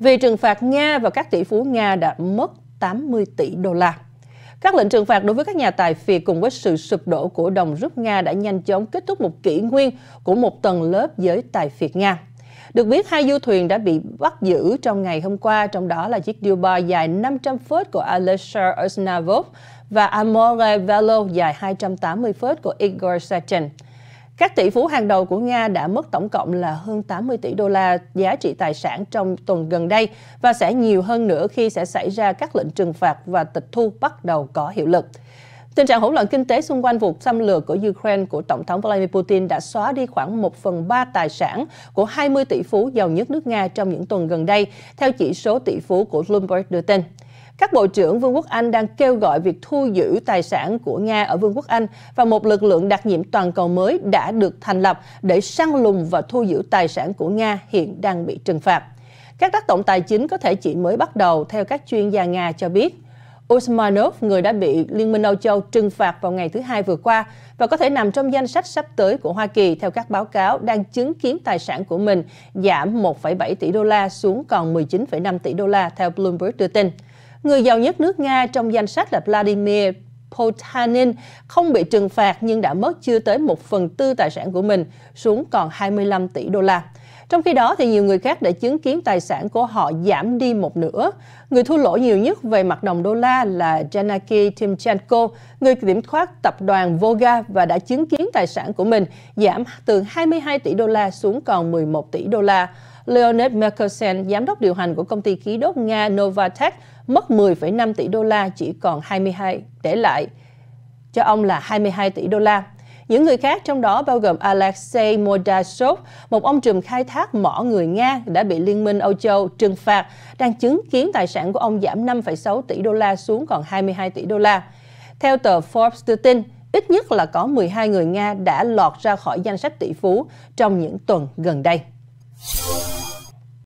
vì trừng phạt Nga và các tỷ phú Nga đã mất 80 tỷ đô la. Các lệnh trừng phạt đối với các nhà tài phiệt cùng với sự sụp đổ của đồng rút Nga đã nhanh chóng kết thúc một kỷ nguyên của một tầng lớp giới tài phiệt Nga. Được biết, hai du thuyền đã bị bắt giữ trong ngày hôm qua, trong đó là chiếc Dubai dài 500 feet của Alexei Osnavov và Amore Velo dài 280 feet của Igor Sachin. Các tỷ phú hàng đầu của Nga đã mất tổng cộng là hơn 80 tỷ đô la giá trị tài sản trong tuần gần đây và sẽ nhiều hơn nữa khi sẽ xảy ra các lệnh trừng phạt và tịch thu bắt đầu có hiệu lực. Tình trạng hỗn loạn kinh tế xung quanh vụ xâm lược của Ukraine của Tổng thống Vladimir Putin đã xóa đi khoảng 1 phần 3 tài sản của 20 tỷ phú giàu nhất nước Nga trong những tuần gần đây, theo chỉ số tỷ phú của Bloomberg đưa tin. Các bộ trưởng Vương quốc Anh đang kêu gọi việc thu giữ tài sản của Nga ở Vương quốc Anh và một lực lượng đặc nhiệm toàn cầu mới đã được thành lập để săn lùng và thu giữ tài sản của Nga hiện đang bị trừng phạt. Các tác động tài chính có thể chỉ mới bắt đầu, theo các chuyên gia Nga cho biết. Usmanov, người đã bị Liên minh Âu Châu trừng phạt vào ngày thứ Hai vừa qua và có thể nằm trong danh sách sắp tới của Hoa Kỳ theo các báo cáo đang chứng kiến tài sản của mình giảm 1,7 tỷ đô la xuống còn 19,5 tỷ đô la theo Bloomberg đưa tin. Người giàu nhất nước Nga trong danh sách là Vladimir Potanin không bị trừng phạt nhưng đã mất chưa tới một phần tư tài sản của mình xuống còn 25 tỷ đô la. Trong khi đó, thì nhiều người khác đã chứng kiến tài sản của họ giảm đi một nửa. Người thua lỗ nhiều nhất về mặt đồng đô la là Janaki Timchenko, người kiểm soát tập đoàn Voga và đã chứng kiến tài sản của mình giảm từ 22 tỷ đô la xuống còn 11 tỷ đô la. Leonid Merkelsen, giám đốc điều hành của công ty khí đốt Nga Novatech, mất 10,5 tỷ đô la chỉ còn 22 để lại cho ông là 22 tỷ đô la. Những người khác trong đó bao gồm Alexei Mordashov, một ông trùm khai thác mỏ người Nga đã bị Liên minh Âu Châu trừng phạt, đang chứng kiến tài sản của ông giảm 5,6 tỷ đô la xuống còn 22 tỷ đô la. Theo tờ Forbes đưa tin, ít nhất là có 12 người Nga đã lọt ra khỏi danh sách tỷ phú trong những tuần gần đây.